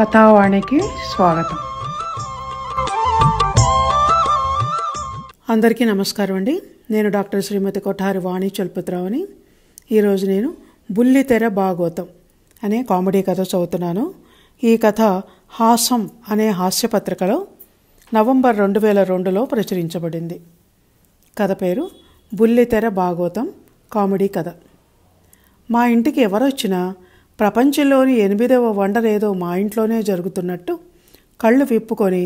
కథావాణికి స్వాగతం అందరికీ నమస్కారం అండి నేను డాక్టర్ శ్రీమతి కొఠారి వాణి చొల్పతిరావుని ఈరోజు నేను బుల్లితెర భాగవతం అనే కామెడీ కథ చదువుతున్నాను ఈ కథ హాసం అనే హాస్యపత్రికలో నవంబర్ రెండు వేల రెండులో ప్రచురించబడింది కథ పేరు బుల్లితెర భాగవతం కామెడీ కథ మా ఇంటికి ఎవరొచ్చినా ప్రపంచంలోని ఎనిమిదవ వండర్ ఏదో మా ఇంట్లోనే జరుగుతున్నట్టు కళ్ళు విప్పుకొని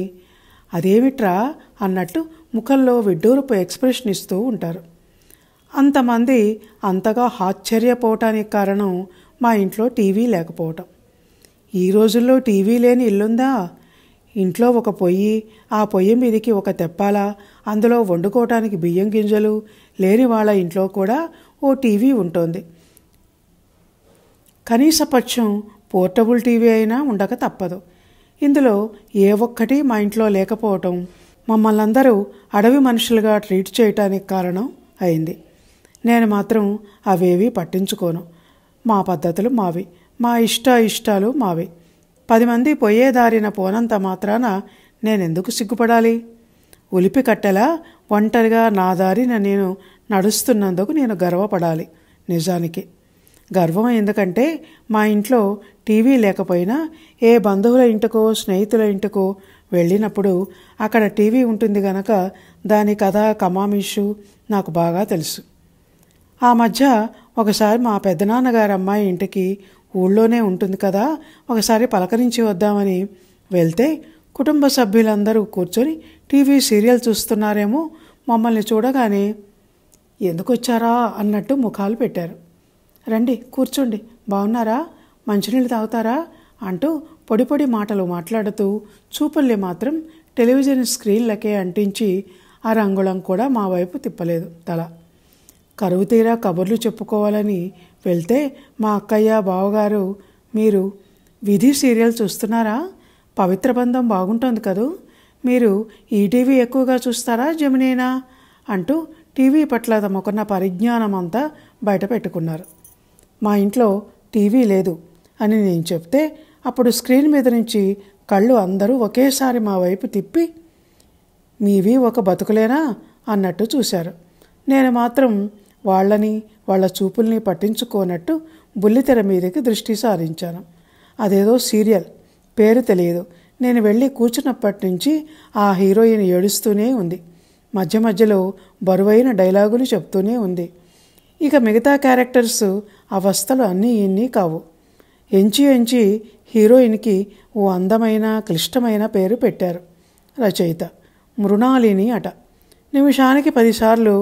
అదేమిట్రా అన్నట్టు ముఖంలో విడ్డూరుపు ఎక్స్ప్రెషన్ ఇస్తూ ఉంటారు అంతమంది అంతగా ఆశ్చర్యపోవటానికి కారణం మా ఇంట్లో టీవీ లేకపోవటం ఈ రోజుల్లో టీవీ లేని ఇల్లుందా ఇంట్లో ఒక పొయ్యి ఆ పొయ్యి మీదకి ఒక తెప్పాల అందులో వండుకోవటానికి బియ్యం గింజలు లేని వాళ్ళ ఇంట్లో కూడా ఓ టీవీ ఉంటుంది కనీసపక్షం పోర్టబుల్ టీవీ అయినా ఉండక తప్పదు ఇందులో ఏ ఒక్కటి మా ఇంట్లో లేకపోవటం మమ్మల్ని అందరూ అడవి మనుషులుగా ట్రీట్ చేయటానికి కారణం అయింది నేను మాత్రం అవేవి పట్టించుకోను మా పద్ధతులు మావి మా ఇష్ట ఇష్టాలు మావి పది మంది పోయేదారిన పోనంత మాత్రాన నేనెందుకు సిగ్గుపడాలి ఉలిపి కట్టెలా ఒంటరిగా నా దారిన నేను నడుస్తున్నందుకు నేను గర్వపడాలి నిజానికి గర్వం ఎందుకంటే మా ఇంట్లో టీవీ లేకపోయినా ఏ బంధువుల ఇంటికో స్నేహితుల ఇంటికో వెళ్ళినప్పుడు అక్కడ టీవీ ఉంటుంది గనక దాని కథ కమామిషు నాకు బాగా తెలుసు ఆ మధ్య ఒకసారి మా పెద్దనాన్నగారు అమ్మాయి ఇంటికి ఊళ్ళోనే ఉంటుంది కదా ఒకసారి పలకరించి వద్దామని వెళ్తే కుటుంబ సభ్యులందరూ కూర్చొని టీవీ సీరియల్ చూస్తున్నారేమో మమ్మల్ని చూడగానే ఎందుకొచ్చారా అన్నట్టు ముఖాలు పెట్టారు రండి కూర్చోండి బాగున్నారా మంచినీళ్ళు తాగుతారా అంటూ పొడి పొడి మాటలు మాట్లాడుతూ చూపల్లి మాత్రం టెలివిజన్ స్క్రీన్లకే అంటించి ఆ రంగుళం కూడా మా వైపు తిప్పలేదు తల కరువు తీరా కబుర్లు చెప్పుకోవాలని వెళ్తే మా అక్కయ్య బావగారు మీరు విధి సీరియల్ చూస్తున్నారా పవిత్ర బంధం బాగుంటుంది కదూ మీరు ఈటీవీ ఎక్కువగా చూస్తారా జమినేనా అంటూ టీవీ పట్ల తమకున్న పరిజ్ఞానం అంతా బయట పెట్టుకున్నారు మా ఇంట్లో టీవీ లేదు అని నేను చెప్తే అప్పుడు స్క్రీన్ మీద నుంచి కళ్ళు అందరూ ఒకేసారి మా వైపు తిప్పి మీవి ఒక బతుకులేనా అన్నట్టు చూశారు నేను మాత్రం వాళ్ళని వాళ్ళ చూపుల్ని పట్టించుకోనట్టు బుల్లితెర మీదకి దృష్టి సారించాను అదేదో సీరియల్ పేరు తెలియదు నేను వెళ్ళి కూర్చున్నప్పటి నుంచి ఆ హీరోయిన్ ఏడుస్తూనే ఉంది మధ్య మధ్యలో బరువైన డైలాగులు చెప్తూనే ఉంది ఇక మిగతా క్యారెక్టర్స్ అవస్థలు అన్నీ ఇన్ని కావు ఎంచి ఎంచి హీరోయిన్కి ఓ అందమైన క్లిష్టమైన పేరు పెట్టారు రచయిత మృణాలిని అట నిమిషానికి పదిసార్లు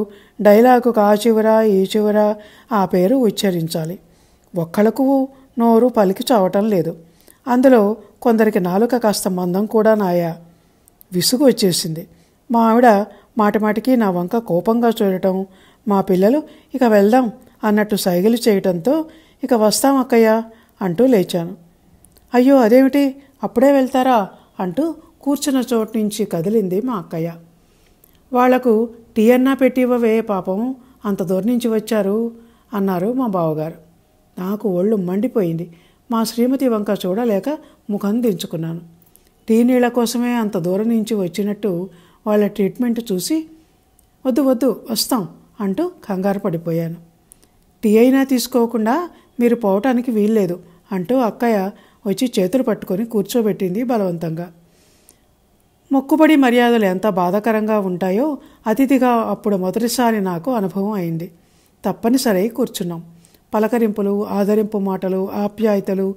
డైలాగు కా చివర ఈ చివర ఆ పేరు ఉచ్చరించాలి ఒక్కళ్ళకు నోరు పలికి చావటం లేదు అందులో కొందరికి నాలుక కాస్త మందం కూడా నాయా విసుగు వచ్చేసింది మా ఆవిడ మాటిమాటికి నా వంక కోపంగా చూడటం మా పిల్లలు ఇక వెళ్దాం అన్నట్టు సైగలు చేయటంతో ఇక వస్తాం అక్కయ్య అంటూ లేచాను అయ్యో అదేమిటి అప్పుడే వెళ్తారా అంటూ కూర్చున్న చోటు నుంచి కదిలింది మా అక్కయ్య వాళ్లకు టీ అన్నా పెట్టివ్వవే పాపం అంత దూరం నుంచి వచ్చారు అన్నారు మా బావగారు నాకు ఒళ్ళు మండిపోయింది మా శ్రీమతి వంక చూడలేక ముఖం దించుకున్నాను టీ నీళ్ళ కోసమే అంత దూరం నుంచి వచ్చినట్టు వాళ్ళ ట్రీట్మెంట్ చూసి వద్దు వద్దు వస్తాం అంటూ కంగారు పడిపోయాను టీ అయినా తీసుకోకుండా మీరు పోవటానికి వీల్లేదు అంటూ అక్కయ్య వచ్చి చేతులు పట్టుకొని కూర్చోబెట్టింది బలవంతంగా మొక్కుబడి మర్యాదలు ఎంత బాధాకరంగా ఉంటాయో అతిథిగా అప్పుడు మొదటిసారి నాకు అనుభవం అయింది తప్పనిసరి కూర్చున్నాం పలకరింపులు ఆదరింపు మాటలు ఆప్యాయతలు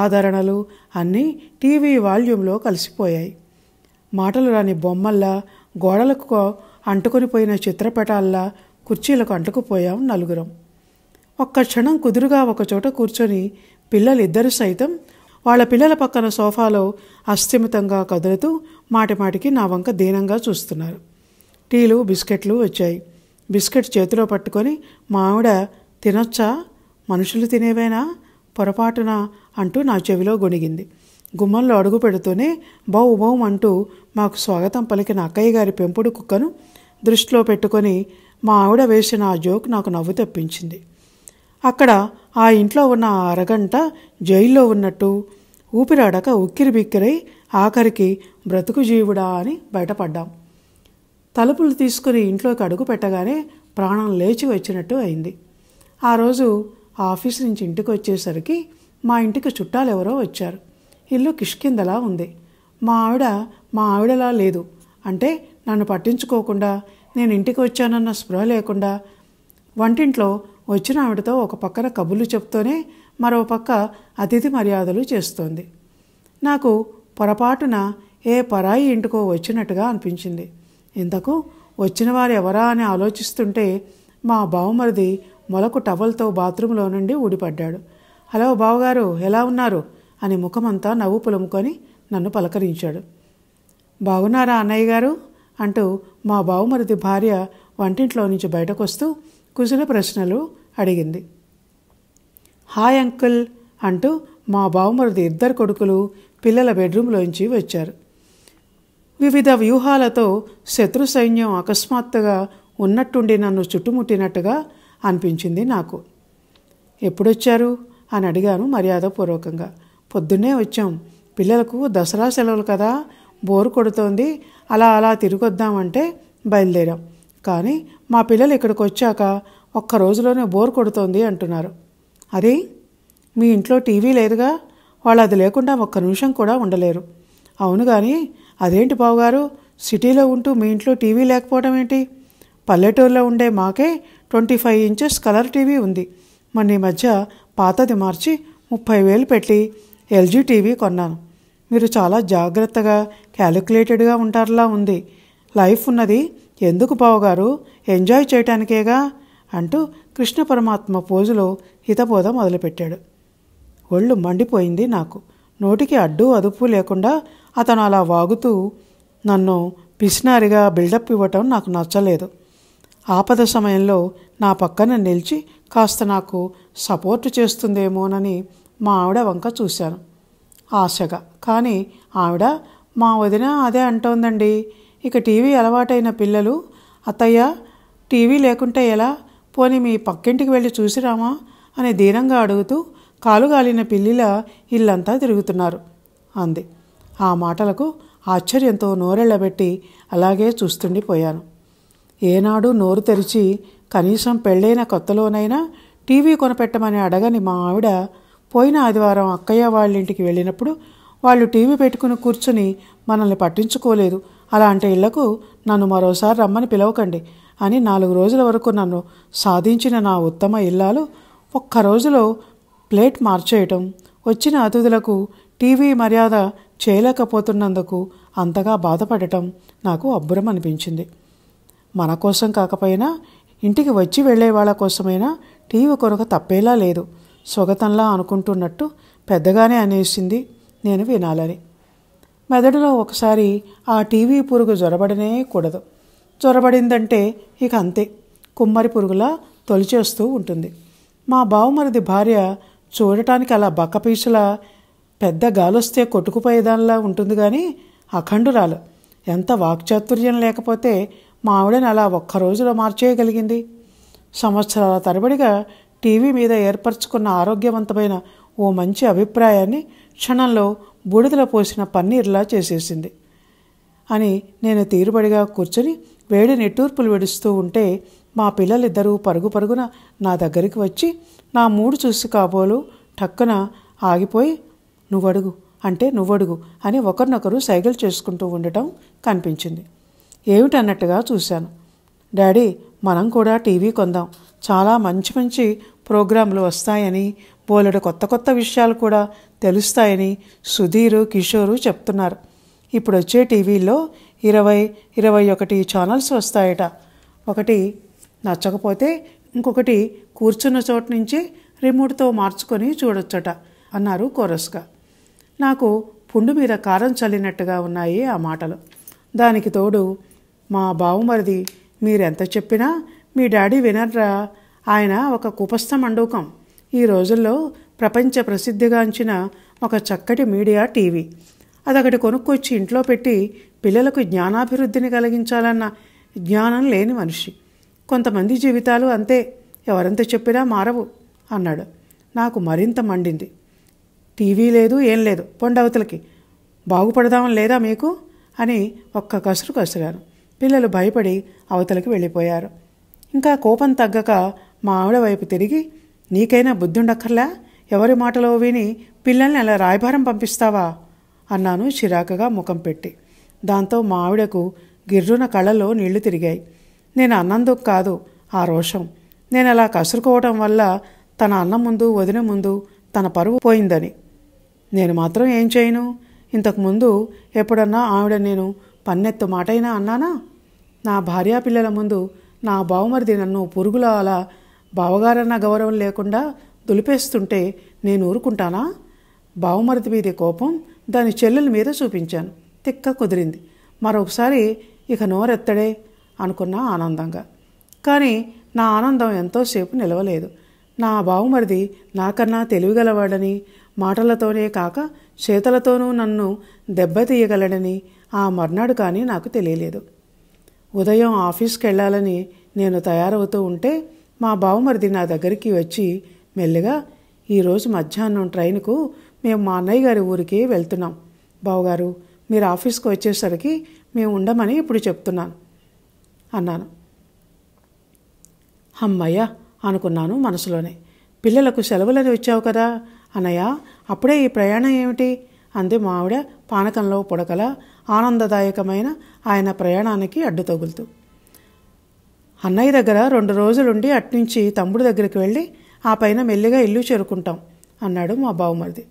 ఆదరణలు అన్నీ టీవీ వాల్యూమ్లో కలిసిపోయాయి మాటలు రాని బొమ్మల్లా గోడలకు అంటుకొని పోయిన చిత్రపటాల్లా కుర్చీలకు అంటుకుపోయాం నలుగురం ఒక్క క్షణం కుదురుగా ఒకచోట కూర్చొని పిల్లలిద్దరూ సైతం వాళ్ళ పిల్లల పక్కన సోఫాలో అస్థిమితంగా కదులుతూ మాటిమాటికి నా వంక దీనంగా చూస్తున్నారు టీలు బిస్కెట్లు వచ్చాయి బిస్కెట్ చేతిలో పట్టుకొని మా ఆవిడ తినొచ్చా మనుషులు తినేవేనా పొరపాటున అంటూ నా చెవిలో గొణిగింది గుమ్మంలో అడుగు పెడుతూనే బౌ బౌ అంటూ మాకు స్వాగతం పలికిన అక్కయ్య గారి పెంపుడు కుక్కను దృష్టిలో పెట్టుకొని మా ఆవిడ వేసిన ఆ జోక్ నాకు నవ్వు తెప్పించింది అక్కడ ఆ ఇంట్లో ఉన్న ఆ అరగంట జైల్లో ఉన్నట్టు ఊపిరాడక ఉక్కిరి బిక్కిరై ఆఖరికి బ్రతుకు జీవుడా అని బయటపడ్డాం తలుపులు తీసుకుని ఇంట్లోకి అడుగు పెట్టగానే ప్రాణం లేచి వచ్చినట్టు అయింది ఆ రోజు ఆఫీస్ నుంచి ఇంటికి వచ్చేసరికి మా ఇంటికి చుట్టాలు ఎవరో వచ్చారు ఇల్లు కిష్కిందలా ఉంది మా ఆవిడ మా ఆవిడలా లేదు అంటే నన్ను పట్టించుకోకుండా నేను ఇంటికి వచ్చానన్న స్పృహ లేకుండా వంటింట్లో వచ్చిన ఆవిడతో ఒక పక్కన కబుర్లు చెప్తూనే మరో పక్క అతిథి మర్యాదలు చేస్తోంది నాకు పొరపాటున ఏ పరాయి ఇంటికో వచ్చినట్టుగా అనిపించింది ఇంతకు వచ్చిన వారు ఎవరా అని ఆలోచిస్తుంటే మా బావమరిది మొలకు టవల్తో బాత్రూంలో నుండి ఊడిపడ్డాడు హలో బావగారు ఎలా ఉన్నారు అని ముఖమంతా నవ్వు పులుముకొని నన్ను పలకరించాడు బాగున్నారా అన్నయ్య గారు అంటూ మా బావుమరిది భార్య వంటింట్లో నుంచి బయటకు వస్తూ కుశల ప్రశ్నలు అడిగింది హాయ్ అంకుల్ అంటూ మా బావుమరిది ఇద్దరు కొడుకులు పిల్లల బెడ్రూమ్లోంచి వచ్చారు వివిధ వ్యూహాలతో శత్రు సైన్యం అకస్మాత్తుగా ఉన్నట్టుండి నన్ను చుట్టుముట్టినట్టుగా అనిపించింది నాకు ఎప్పుడొచ్చారు అని అడిగాను మర్యాదపూర్వకంగా పొద్దున్నే వచ్చాం పిల్లలకు దసరా సెలవులు కదా బోరు కొడుతోంది అలా అలా తిరిగొద్దామంటే బయలుదేరాం కానీ మా పిల్లలు ఇక్కడికి వచ్చాక ఒక్క రోజులోనే బోర్ కొడుతోంది అంటున్నారు అది మీ ఇంట్లో టీవీ లేదుగా వాళ్ళు అది లేకుండా ఒక్క నిమిషం కూడా ఉండలేరు అవును కానీ అదేంటి బావుగారు సిటీలో ఉంటూ మీ ఇంట్లో టీవీ లేకపోవడం ఏంటి పల్లెటూరులో ఉండే మాకే twenty five inches colour TV ఉంది మొన్న ఈ మధ్య పాతది మార్చి ముప్పై వేలు పెట్టి ఎల్జీ టీవీ కొన్నాను మీరు చాలా జాగ్రత్తగా క్యాలిక్యులేటెడ్గా ఉంటారులా ఉంది లైఫ్ ఉన్నది ఎందుకు బావగారు ఎంజాయ్ చేయటానికేగా అంటూ కృష్ణ పరమాత్మ పోజులో హితబోధ మొదలుపెట్టాడు ఒళ్ళు మండిపోయింది నాకు నోటికి అడ్డు అదుపు లేకుండా అతను అలా వాగుతూ నన్ను పిసినారిగా బిల్డప్ ఇవ్వటం నాకు నచ్చలేదు ఆపద సమయంలో నా పక్కన నిలిచి కాస్త నాకు సపోర్ట్ చేస్తుందేమోనని మా ఆవిడ వంక చూశాను ఆశగా కానీ ఆవిడ మా వదిన అదే అంటోందండి ఇక టీవీ అలవాటైన పిల్లలు అత్తయ్య టీవీ లేకుంటే ఎలా పోనీ మీ పక్కింటికి వెళ్ళి చూసిరామా అని దీనంగా అడుగుతూ కాలుగాలిన పిల్లిల ఇల్లంతా తిరుగుతున్నారు అంది ఆ మాటలకు ఆశ్చర్యంతో నోరెళ్ళబెట్టి అలాగే చూస్తుండిపోయాను ఏనాడు నోరు తెరిచి కనీసం పెళ్ళైన కొత్తలోనైనా టీవీ కొనపెట్టమని అడగని మా ఆవిడ పోయిన ఆదివారం అక్కయ్య వాళ్ళ ఇంటికి వెళ్ళినప్పుడు వాళ్ళు టీవీ పెట్టుకుని కూర్చుని మనల్ని పట్టించుకోలేదు అలాంటి ఇళ్లకు నన్ను మరోసారి రమ్మని పిలవకండి అని నాలుగు రోజుల వరకు నన్ను సాధించిన నా ఉత్తమ ఇల్లాలు ఒక్క రోజులో ప్లేట్ మార్చేయటం వచ్చిన అతిథులకు టీవీ మర్యాద చేయలేకపోతున్నందుకు అంతగా బాధపడటం నాకు అబ్బురం అనిపించింది మన కోసం కాకపోయినా ఇంటికి వచ్చి వెళ్ళే వాళ్ళ కోసమైనా టీవీ కొరకు తప్పేలా లేదు స్వగతంలా అనుకుంటున్నట్టు పెద్దగానే అనేసింది నేను వినాలని మెదడులో ఒకసారి ఆ టీవీ పురుగు జ్వరబడనే కూడదు జ్వరబడిందంటే ఇక అంతే కుమ్మరి పురుగులా తొలిచేస్తూ ఉంటుంది మా బావమరిది భార్య చూడటానికి అలా బక్కపీసులా పెద్ద గాలొస్తే కొట్టుకుపోయేదానిలా ఉంటుంది కానీ అఖండురాలు ఎంత వాక్చాతుర్యం లేకపోతే మా ఆవిడని అలా ఒక్క రోజులో మార్చేయగలిగింది సంవత్సరాల తరబడిగా టీవీ మీద ఏర్పరచుకున్న ఆరోగ్యవంతమైన ఓ మంచి అభిప్రాయాన్ని క్షణంలో బూడిదలో పోసిన పన్నీర్లా చేసేసింది అని నేను తీరుబడిగా కూర్చొని వేడి నెట్టూర్పులు విడుస్తూ ఉంటే మా పిల్లలిద్దరూ పరుగు పరుగున నా దగ్గరికి వచ్చి నా మూడు చూసి కాబోలు టక్కున ఆగిపోయి నువ్వడుగు అంటే నువ్వడుగు అని ఒకరినొకరు సైకిల్ చేసుకుంటూ ఉండటం కనిపించింది ఏమిటన్నట్టుగా చూశాను డాడీ మనం కూడా టీవీ కొందాం చాలా మంచి మంచి ప్రోగ్రాంలు వస్తాయని బోలెడు కొత్త కొత్త విషయాలు కూడా తెలుస్తాయని సుధీరు కిషోరు చెప్తున్నారు ఇప్పుడు వచ్చే టీవీలో ఇరవై ఇరవై ఒకటి ఛానల్స్ వస్తాయట ఒకటి నచ్చకపోతే ఇంకొకటి కూర్చున్న చోటు నుంచి రిమోట్తో మార్చుకొని చూడొచ్చట అన్నారు కోరస్గా నాకు పుండు మీద కారం చల్లినట్టుగా ఉన్నాయి ఆ మాటలు దానికి తోడు మా బావుమరిది మీరెంత చెప్పినా మీ డాడీ వినర్రా ఆయన ఒక కుపస్థ మండూకం ఈ రోజుల్లో ప్రపంచ ప్రసిద్ధిగాంచిన ఒక చక్కటి మీడియా టీవీ అదొకటి కొనుక్కొచ్చి ఇంట్లో పెట్టి పిల్లలకు జ్ఞానాభివృద్ధిని కలిగించాలన్న జ్ఞానం లేని మనిషి కొంతమంది జీవితాలు అంతే ఎవరంత చెప్పినా మారవు అన్నాడు నాకు మరింత మండింది టీవీ లేదు ఏం లేదు పొండవతలకి బాగుపడదాం లేదా మీకు అని ఒక్క కసురు కసిరాను పిల్లలు భయపడి అవతలకి వెళ్ళిపోయారు ఇంకా కోపం తగ్గక మా ఆవిడ వైపు తిరిగి నీకైనా బుద్ధుండక్కర్లా ఎవరి మాటలో విని పిల్లల్ని అలా రాయభారం పంపిస్తావా అన్నాను చిరాకగా ముఖం పెట్టి దాంతో మా ఆవిడకు గిర్రున కళ్ళలో నీళ్లు తిరిగాయి నేను అన్నందుకు కాదు ఆ రోషం నేను అలా కసురుకోవటం వల్ల తన అన్నం ముందు వదిన ముందు తన పరువు పోయిందని నేను మాత్రం ఏం చేయను ఇంతకుముందు ఎప్పుడన్నా ఆవిడ నేను పన్నెత్తు మాటైనా అన్నానా నా భార్యాపిల్లల ముందు నా బావమరిది నన్ను పురుగుల అలా బావగారన్న గౌరవం లేకుండా దులిపేస్తుంటే నేను ఊరుకుంటానా బావమరిది మీదే కోపం దాని చెల్లెల మీద చూపించాను తిక్క కుదిరింది మరొకసారి ఇక నోరెత్తడే అనుకున్నా ఆనందంగా కానీ నా ఆనందం ఎంతోసేపు నిలవలేదు నా బావుమరిది నాకన్నా తెలివిగలవాడని మాటలతోనే కాక చేతలతోనూ నన్ను దెబ్బతీయగలడని ఆ మర్నాడు కానీ నాకు తెలియలేదు ఉదయం ఆఫీస్కి వెళ్ళాలని నేను తయారవుతూ ఉంటే మా బావమరిది నా దగ్గరికి వచ్చి మెల్లగా ఈరోజు మధ్యాహ్నం ట్రైన్కు మేము మా అన్నయ్య గారి ఊరికి వెళ్తున్నాం బావగారు మీరు ఆఫీస్కి వచ్చేసరికి మేము ఉండమని ఇప్పుడు చెప్తున్నాను అన్నాను అమ్మయ్య అనుకున్నాను మనసులోనే పిల్లలకు సెలవులని వచ్చావు కదా అన్నయ్య అప్పుడే ఈ ప్రయాణం ఏమిటి అంది మా ఆవిడ పానకంలో పొడకల ఆనందదాయకమైన ఆయన ప్రయాణానికి అడ్డు తగులుతూ అన్నయ్య దగ్గర రెండు రోజులుండి అట్నుంచి తమ్ముడు దగ్గరికి వెళ్ళి ఆ పైన మెల్లిగా ఇల్లు చేరుకుంటాం అన్నాడు మా బావుమరిది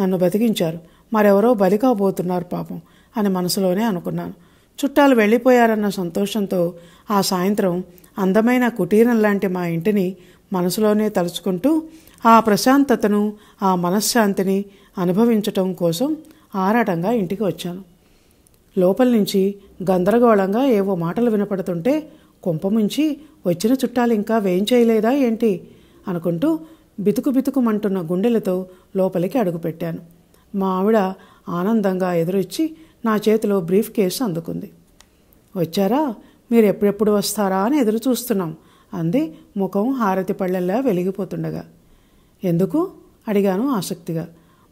నన్ను బతికించారు మరెవరో బలి కాబోతున్నారు పాపం అని మనసులోనే అనుకున్నాను చుట్టాలు వెళ్ళిపోయారన్న సంతోషంతో ఆ సాయంత్రం అందమైన కుటీరం లాంటి మా ఇంటిని మనసులోనే తలుచుకుంటూ ఆ ప్రశాంతతను ఆ మనశ్శాంతిని అనుభవించటం కోసం ఆరాటంగా ఇంటికి వచ్చాను లోపల నుంచి గందరగోళంగా ఏవో మాటలు వినపడుతుంటే కుంపముంచి వచ్చిన చుట్టాలు ఇంకా వేయించేయలేదా ఏంటి అనుకుంటూ బితుకు బితుకుమంటున్న గుండెలతో లోపలికి అడుగుపెట్టాను మా ఆవిడ ఆనందంగా ఎదురొచ్చి నా చేతిలో బ్రీఫ్ కేసు అందుకుంది వచ్చారా మీరు ఎప్పుడెప్పుడు వస్తారా అని ఎదురు చూస్తున్నాం అంది ముఖం హారతి పళ్ళెల్లా వెలిగిపోతుండగా ఎందుకు అడిగాను ఆసక్తిగా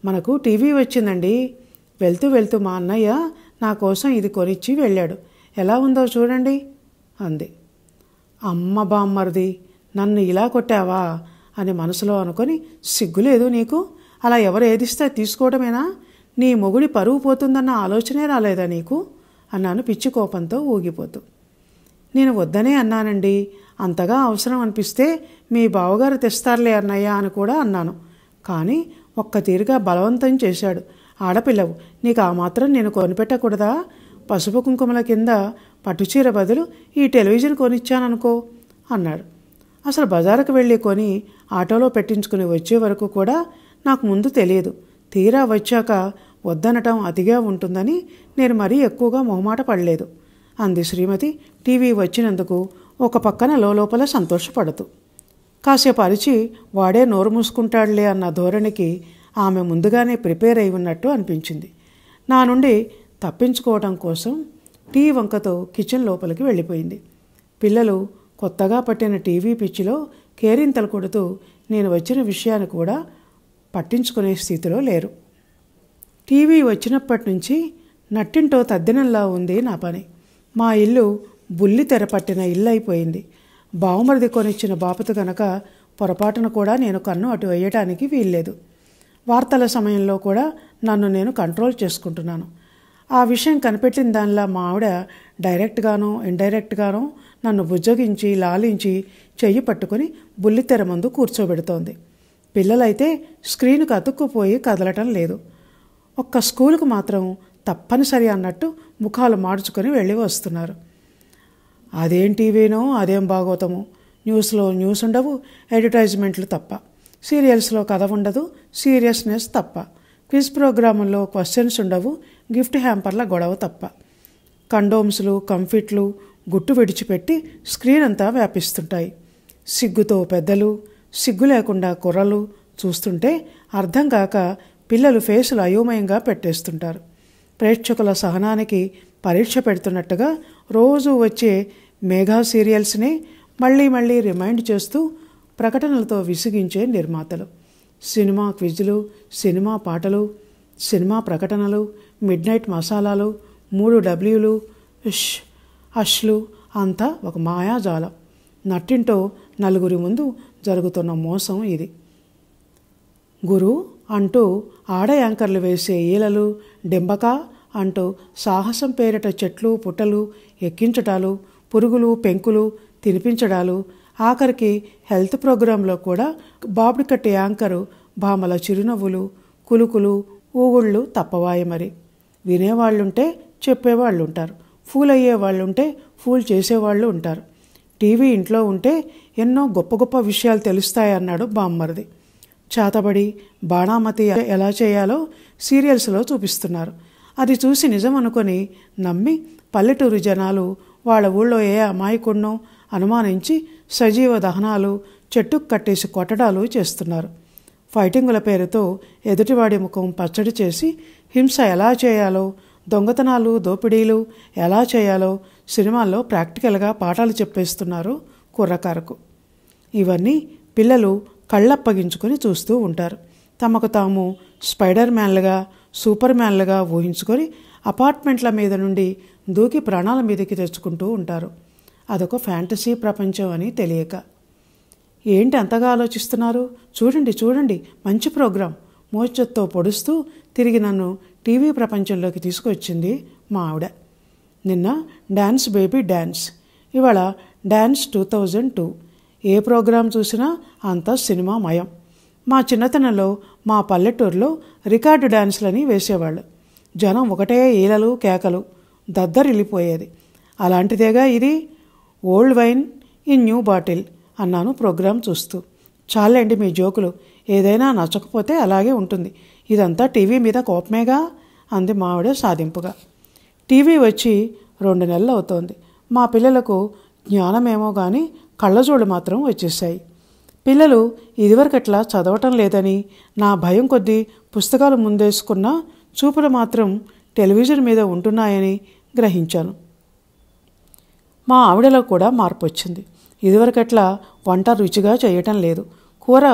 మనకు టీవీ వచ్చిందండి వెళ్తూ వెళ్తూ మా అన్నయ్య నా కోసం ఇది కొనిచ్చి వెళ్ళాడు ఎలా ఉందో చూడండి అంది అమ్మ బామ్మరిది నన్ను ఇలా కొట్టావా అని మనసులో అనుకొని సిగ్గులేదు నీకు అలా ఎవరు ఏదిస్తే తీసుకోవడమేనా నీ మొగుడి పరువు పోతుందన్న ఆలోచనే రాలేదా నీకు అన్నాను పిచ్చి కోపంతో ఊగిపోతూ నేను వద్దనే అన్నానండి అంతగా అవసరం అనిపిస్తే మీ బావగారు తెస్తారులే అన్నయ్య అని కూడా అన్నాను కానీ ఒక్క తీరుగా బలవంతం చేశాడు ఆడపిల్లవు నీకు ఆ మాత్రం నేను కొనిపెట్టకూడదా పసుపు కుంకుమల కింద పట్టుచీర బదులు ఈ టెలివిజన్ కొనిచ్చాననుకో అన్నాడు అసలు బజారుకు వెళ్ళి కొని ఆటోలో పెట్టించుకుని వచ్చే వరకు కూడా నాకు ముందు తెలియదు తీరా వచ్చాక వద్దనటం అతిగా ఉంటుందని నేను మరీ ఎక్కువగా మొహమాట పడలేదు అంది శ్రీమతి టీవీ వచ్చినందుకు ఒక పక్కన లోపల సంతోషపడుతూ కాసేపు అరిచి వాడే నోరు మూసుకుంటాడులే అన్న ధోరణికి ఆమె ముందుగానే ప్రిపేర్ అయి ఉన్నట్టు అనిపించింది నా నుండి తప్పించుకోవటం కోసం టీ వంకతో కిచెన్ లోపలికి వెళ్ళిపోయింది పిల్లలు కొత్తగా పట్టిన టీవీ పిచ్చిలో కేరింతలు కొడుతూ నేను వచ్చిన విషయాన్ని కూడా పట్టించుకునే స్థితిలో లేరు టీవీ వచ్చినప్పటి నుంచి నట్టింటో తద్దినంలా ఉంది నా పని మా ఇల్లు బుల్లి తెర పట్టిన ఇల్లు అయిపోయింది బావుమరిది కొనిచ్చిన బాపత గనక పొరపాటున కూడా నేను కన్ను అటు వేయటానికి వీల్లేదు వార్తల సమయంలో కూడా నన్ను నేను కంట్రోల్ చేసుకుంటున్నాను ఆ విషయం కనిపెట్టిన దానిలా మా ఆవిడ డైరెక్ట్గానో ఇండైరెక్ట్గానో నన్ను బుజ్జగించి లాలించి చెయ్యి పట్టుకుని బుల్లితెర ముందు కూర్చోబెడుతోంది పిల్లలైతే స్క్రీన్కు అతుక్కుపోయి కదలటం లేదు ఒక్క స్కూల్కు మాత్రం తప్పనిసరి అన్నట్టు ముఖాలు మార్చుకొని వెళ్ళి వస్తున్నారు అదేం టీవీనో అదేం భాగవతము న్యూస్లో న్యూస్ ఉండవు అడ్వర్టైజ్మెంట్లు తప్ప సీరియల్స్లో కథ ఉండదు సీరియస్నెస్ తప్ప క్విజ్ ప్రోగ్రాముల్లో క్వశ్చన్స్ ఉండవు గిఫ్ట్ హ్యాంపర్ల గొడవ తప్ప కండోమ్స్లు కంఫిట్లు గుట్టు విడిచిపెట్టి స్క్రీన్ అంతా వ్యాపిస్తుంటాయి సిగ్గుతో పెద్దలు సిగ్గు లేకుండా కుర్రలు చూస్తుంటే అర్థం కాక పిల్లలు ఫేసులు అయోమయంగా పెట్టేస్తుంటారు ప్రేక్షకుల సహనానికి పరీక్ష పెడుతున్నట్టుగా రోజు వచ్చే మేఘా సీరియల్స్ని మళ్ళీ మళ్ళీ రిమైండ్ చేస్తూ ప్రకటనలతో విసిగించే నిర్మాతలు సినిమా క్విజ్లు సినిమా పాటలు సినిమా ప్రకటనలు మిడ్ నైట్ మసాలాలు మూడు డబ్ల్యూలు ష్ అష్లు అంతా ఒక మాయాజాలం నట్టింటో నలుగురి ముందు జరుగుతున్న మోసం ఇది గురు అంటూ ఆడ యాంకర్లు వేసే ఈలలు డెంబక అంటూ సాహసం పేరిట చెట్లు పుట్టలు ఎక్కించటాలు పురుగులు పెంకులు తినిపించడాలు ఆఖరికి హెల్త్ ప్రోగ్రాంలో కూడా బాబుడి కట్టే యాంకరు భామల చిరునవ్వులు కులుకులు ఊగుళ్ళు తప్పవాయి మరి వినేవాళ్ళుంటే చెప్పేవాళ్ళుంటారు ఫూల్ అయ్యేవాళ్ళుంటే ఫూల్ చేసేవాళ్ళు ఉంటారు టీవీ ఇంట్లో ఉంటే ఎన్నో గొప్ప గొప్ప విషయాలు తెలుస్తాయన్నాడు బామ్మరిది చాతబడి బాణామతి ఎలా చేయాలో సీరియల్స్లో చూపిస్తున్నారు అది చూసి నిజం అనుకొని నమ్మి పల్లెటూరు జనాలు వాళ్ళ ఊళ్ళో ఏ అమాయకుణ్ణో అనుమానించి సజీవ దహనాలు చెట్టుకు కట్టేసి కొట్టడాలు చేస్తున్నారు ఫైటింగుల పేరుతో ఎదుటివాడి ముఖం పచ్చడి చేసి హింస ఎలా చేయాలో దొంగతనాలు దోపిడీలు ఎలా చేయాలో సినిమాల్లో ప్రాక్టికల్గా పాఠాలు చెప్పేస్తున్నారు కుర్రకారకు ఇవన్నీ పిల్లలు కళ్ళప్పగించుకొని చూస్తూ ఉంటారు తమకు తాము స్పైడర్ మ్యాన్లుగా సూపర్ మ్యాన్లుగా ఊహించుకొని అపార్ట్మెంట్ల మీద నుండి దూకి ప్రాణాల మీదకి తెచ్చుకుంటూ ఉంటారు అదొక ఫ్యాంటసీ ప్రపంచం అని తెలియక ఏంటి అంతగా ఆలోచిస్తున్నారు చూడండి చూడండి మంచి ప్రోగ్రాం మోచత్తో పొడుస్తూ తిరిగి నన్ను టీవీ ప్రపంచంలోకి తీసుకొచ్చింది మా ఆవిడ నిన్న డ్యాన్స్ బేబీ డ్యాన్స్ ఇవాళ డ్యాన్స్ టూ థౌజండ్ టూ ఏ ప్రోగ్రాం చూసినా అంతా సినిమా మయం మా చిన్నతనంలో మా పల్లెటూరులో రికార్డు డ్యాన్స్లని వేసేవాళ్ళు జనం ఒకటే ఈలలు కేకలు దద్దరిల్లిపోయేది అలాంటిదేగా ఇది old wine in new bottle అన్నాను ప్రోగ్రాం చూస్తూ చాలండి మీ జోకులు ఏదైనా నచ్చకపోతే అలాగే ఉంటుంది ఇదంతా టీవీ మీద కోపమేగా అంది మావిడ సాధింపుగా టీవీ వచ్చి రెండు నెలలు అవుతోంది మా పిల్లలకు జ్ఞానమేమో కానీ కళ్ళజోళ్ళు మాత్రం వచ్చేసాయి పిల్లలు ఇదివరకట్లా చదవటం లేదని నా భయం కొద్దీ పుస్తకాలు ముందేసుకున్న చూపులు మాత్రం టెలివిజన్ మీద ఉంటున్నాయని గ్రహించాను మా ఆవిడలో కూడా మార్పు వచ్చింది ఇదివరకట్లా వంట రుచిగా చేయటం లేదు కూర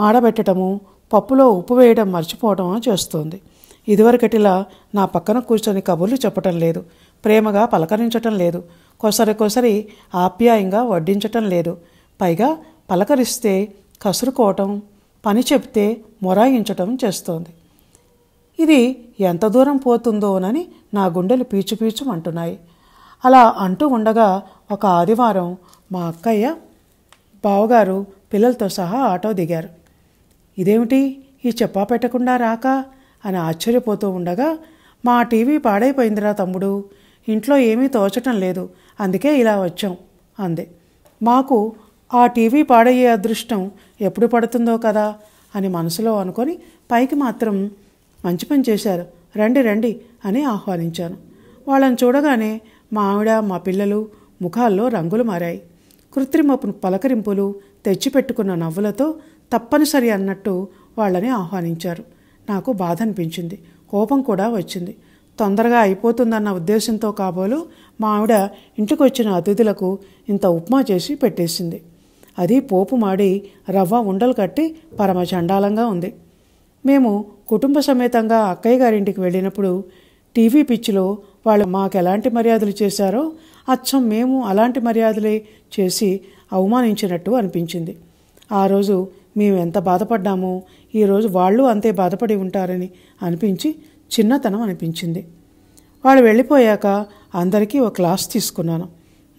మాడబెట్టడము పప్పులో ఉప్పు వేయడం మర్చిపోవడం చేస్తోంది ఇదివరకటిలా నా పక్కన కూర్చొని కబుర్లు చెప్పటం లేదు ప్రేమగా పలకరించటం లేదు కొసరికొసరి ఆప్యాయంగా వడ్డించటం లేదు పైగా పలకరిస్తే కసురుకోవటం పని చెప్తే మొరాయించటం చేస్తోంది ఇది ఎంత దూరం పోతుందోనని నా గుండెలు పీచు పీచు అంటున్నాయి అలా అంటూ ఉండగా ఒక ఆదివారం మా అక్కయ్య బావగారు పిల్లలతో సహా ఆటో దిగారు ఇదేమిటి ఈ చెప్పా పెట్టకుండా రాక అని ఆశ్చర్యపోతూ ఉండగా మా టీవీ పాడైపోయిందిరా తమ్ముడు ఇంట్లో ఏమీ తోచటం లేదు అందుకే ఇలా వచ్చాం అంది మాకు ఆ టీవీ పాడయ్యే అదృష్టం ఎప్పుడు పడుతుందో కదా అని మనసులో అనుకొని పైకి మాత్రం మంచి పని చేశారు రండి రండి అని ఆహ్వానించాను వాళ్ళని చూడగానే మా ఆవిడ మా పిల్లలు ముఖాల్లో రంగులు మారాయి కృత్రిమ పలకరింపులు తెచ్చిపెట్టుకున్న నవ్వులతో తప్పనిసరి అన్నట్టు వాళ్ళని ఆహ్వానించారు నాకు బాధ అనిపించింది కోపం కూడా వచ్చింది తొందరగా అయిపోతుందన్న ఉద్దేశంతో కాబోలు మా ఆవిడ ఇంటికి వచ్చిన అతిథులకు ఇంత ఉప్మా చేసి పెట్టేసింది అది పోపు మాడి రవ్వ ఉండలు కట్టి పరమ చండాలంగా ఉంది మేము కుటుంబ సమేతంగా అక్కయ్య గారింటికి వెళ్ళినప్పుడు టీవీ పిచ్చిలో వాళ్ళు మాకు ఎలాంటి మర్యాదలు చేశారో అచ్చం మేము అలాంటి మర్యాదలే చేసి అవమానించినట్టు అనిపించింది ఆ రోజు మేము ఎంత బాధపడ్డామో ఈరోజు వాళ్ళు అంతే బాధపడి ఉంటారని అనిపించి చిన్నతనం అనిపించింది వాళ్ళు వెళ్ళిపోయాక అందరికీ ఒక క్లాస్ తీసుకున్నాను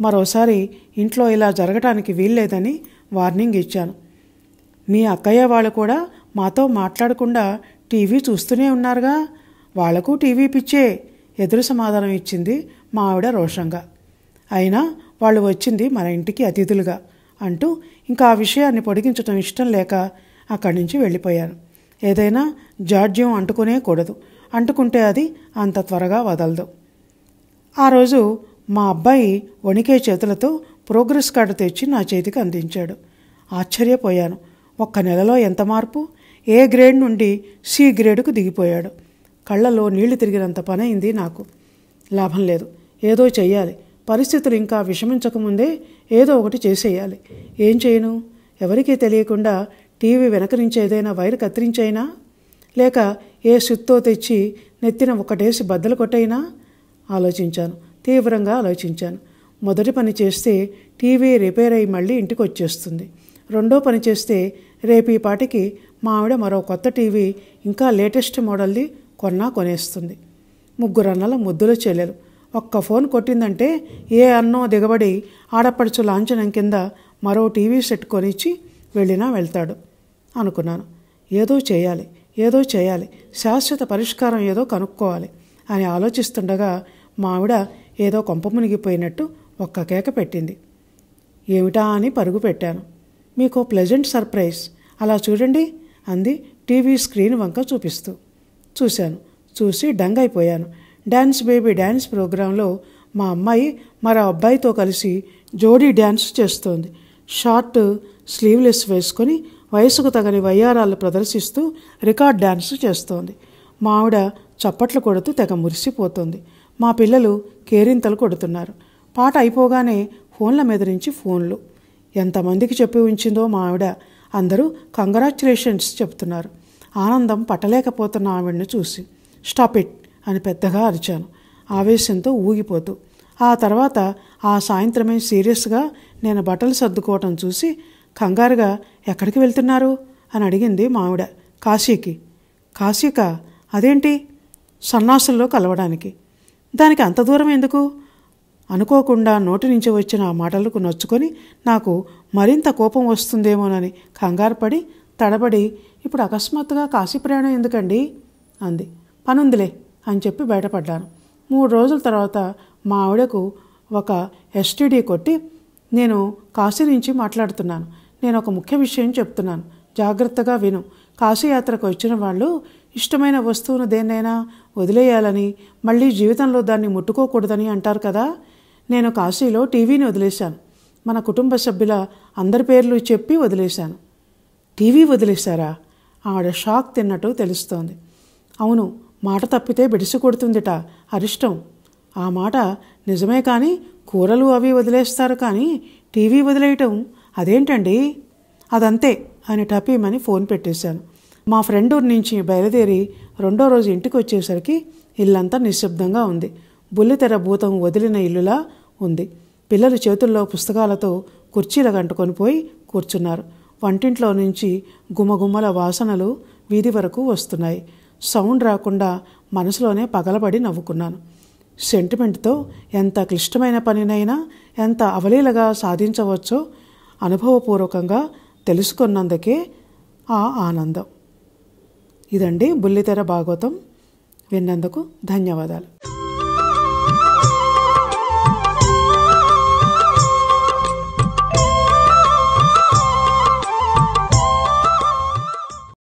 మరోసారి ఇంట్లో ఇలా జరగటానికి వీల్లేదని వార్నింగ్ ఇచ్చాను మీ అక్కయ్య వాళ్ళు కూడా మాతో మాట్లాడకుండా టీవీ చూస్తూనే ఉన్నారుగా వాళ్లకు టీవీ పిచ్చే ఎదురు సమాధానం ఇచ్చింది మా ఆవిడ రోషంగా అయినా వాళ్ళు వచ్చింది మన ఇంటికి అతిథులుగా అంటూ ఇంకా ఆ విషయాన్ని పొడిగించడం ఇష్టం లేక అక్కడి నుంచి వెళ్ళిపోయాను ఏదైనా జాడ్యం అంటుకునే కూడదు అంటుకుంటే అది అంత త్వరగా వదలదు ఆ రోజు మా అబ్బాయి వణికే చేతులతో ప్రోగ్రెస్ కార్డు తెచ్చి నా చేతికి అందించాడు ఆశ్చర్యపోయాను ఒక్క నెలలో ఎంత మార్పు ఏ గ్రేడ్ నుండి సి గ్రేడ్కు దిగిపోయాడు కళ్ళల్లో నీళ్లు తిరిగినంత పనైంది నాకు లాభం లేదు ఏదో చెయ్యాలి పరిస్థితులు ఇంకా విషమించకముందే ఏదో ఒకటి చేసేయాలి ఏం చేయను ఎవరికీ తెలియకుండా టీవీ వెనక నుంచి ఏదైనా వైర్ కత్తిరించైనా లేక ఏ సుత్తో తెచ్చి నెత్తిన ఒకటేసి బద్దలు కొట్టైనా ఆలోచించాను తీవ్రంగా ఆలోచించాను మొదటి పని చేస్తే టీవీ రిపేర్ అయి మళ్ళీ ఇంటికి వచ్చేస్తుంది రెండో పని చేస్తే రేపు ఈ పాటికి మా ఆవిడ మరో కొత్త టీవీ ఇంకా లేటెస్ట్ మోడల్ది కొన్నా కొనేస్తుంది ముగ్గురు అన్నల ముద్దుల చెల్లెలు ఒక్క ఫోన్ కొట్టిందంటే ఏ అన్నో దిగబడి ఆడపడుచు లాంఛనం కింద మరో టీవీ సెట్ కొనిచ్చి వెళ్ళినా వెళ్తాడు అనుకున్నాను ఏదో చేయాలి ఏదో చేయాలి శాశ్వత పరిష్కారం ఏదో కనుక్కోవాలి అని ఆలోచిస్తుండగా మావిడ ఏదో కొంప మునిగిపోయినట్టు ఒక్క కేక పెట్టింది ఏమిటా అని పరుగు పెట్టాను మీకు ప్లెజెంట్ సర్ప్రైజ్ అలా చూడండి అంది టీవీ స్క్రీన్ వంక చూపిస్తూ చూశాను చూసి డంగ్ అయిపోయాను డ్యాన్స్ బేబీ డ్యాన్స్ ప్రోగ్రాంలో మా అమ్మాయి మరో అబ్బాయితో కలిసి జోడీ డ్యాన్స్ చేస్తోంది షార్ట్ స్లీవ్లెస్ వేసుకొని వయసుకు తగని వయ్యారాలు ప్రదర్శిస్తూ రికార్డ్ డ్యాన్స్ చేస్తోంది మా ఆవిడ చప్పట్లు కొడుతూ తెగ మురిసిపోతుంది మా పిల్లలు కేరింతలు కొడుతున్నారు పాట అయిపోగానే ఫోన్ల మీద నుంచి ఫోన్లు ఎంతమందికి చెప్పి ఉంచిందో మా ఆవిడ అందరూ కంగ్రాచులేషన్స్ చెప్తున్నారు ఆనందం పట్టలేకపోతున్న ఆవిడ్ని చూసి స్టాప్ ఇట్ అని పెద్దగా అరిచాను ఆవేశంతో ఊగిపోతూ ఆ తర్వాత ఆ సాయంత్రమే సీరియస్గా నేను బట్టలు సర్దుకోవటం చూసి కంగారుగా ఎక్కడికి వెళ్తున్నారు అని అడిగింది మావిడ కాశీకి కాశీక అదేంటి సన్నాసుల్లో కలవడానికి దానికి అంత దూరం ఎందుకు అనుకోకుండా నోటి నుంచి వచ్చిన ఆ మాటలకు నొచ్చుకొని నాకు మరింత కోపం వస్తుందేమోనని కంగారుపడి తడబడి ఇప్పుడు అకస్మాత్తుగా కాశీ ప్రయాణం ఎందుకండి అంది పనుందిలే అని చెప్పి బయటపడ్డాను మూడు రోజుల తర్వాత మా ఆవిడకు ఒక ఎస్టీడీ కొట్టి నేను కాశీ నుంచి మాట్లాడుతున్నాను నేను ఒక ముఖ్య విషయం చెప్తున్నాను జాగ్రత్తగా విను కాశీయాత్రకు వచ్చిన వాళ్ళు ఇష్టమైన వస్తువును దేన్నైనా వదిలేయాలని మళ్ళీ జీవితంలో దాన్ని ముట్టుకోకూడదని అంటారు కదా నేను కాశీలో టీవీని వదిలేశాను మన కుటుంబ సభ్యుల అందరి పేర్లు చెప్పి వదిలేశాను టీవీ వదిలేశారా ఆవిడ షాక్ తిన్నట్టు తెలుస్తోంది అవును మాట తప్పితే బిడిసి కొడుతుందిట అరిష్టం ఆ మాట నిజమే కానీ కూరలు అవి వదిలేస్తారు కానీ టీవీ వదిలేయటం అదేంటండి అదంతే అని టపీమని ఫోన్ పెట్టేశాను మా ఫ్రెండ్ ఊరి నుంచి బయలుదేరి రెండో రోజు ఇంటికి వచ్చేసరికి ఇల్లంతా నిశ్శబ్దంగా ఉంది బుల్లితెర భూతం వదిలిన ఇల్లులా ఉంది పిల్లలు చేతుల్లో పుస్తకాలతో కుర్చీల గంటుకొని పోయి కూర్చున్నారు వంటింట్లో నుంచి గుమగుమల వాసనలు వీధి వరకు వస్తున్నాయి సౌండ్ రాకుండా మనసులోనే పగలబడి నవ్వుకున్నాను సెంటిమెంట్తో ఎంత క్లిష్టమైన పనినైనా ఎంత అవలీలగా సాధించవచ్చో అనుభవపూర్వకంగా తెలుసుకున్నందుకే ఆ ఆనందం ఇదండి బుల్లితెర భాగవతం విన్నందుకు ధన్యవాదాలు